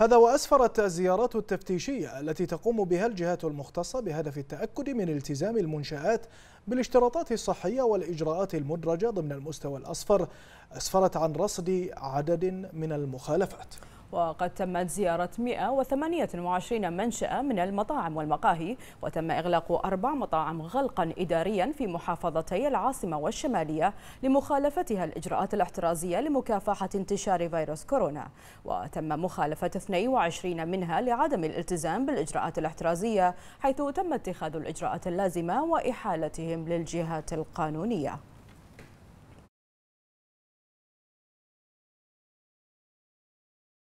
هذا وأسفرت الزيارات التفتيشية التي تقوم بها الجهات المختصة بهدف التأكد من التزام المنشآت بالاشتراطات الصحية والإجراءات المدرجة ضمن المستوى الأصفر أسفرت عن رصد عدد من المخالفات وقد تمت زيارة 128 منشأة من المطاعم والمقاهي وتم إغلاق أربع مطاعم غلقا إداريا في محافظتي العاصمة والشمالية لمخالفتها الإجراءات الاحترازية لمكافحة انتشار فيروس كورونا وتم مخالفة 22 منها لعدم الالتزام بالإجراءات الاحترازية حيث تم اتخاذ الإجراءات اللازمة وإحالتهم للجهات القانونية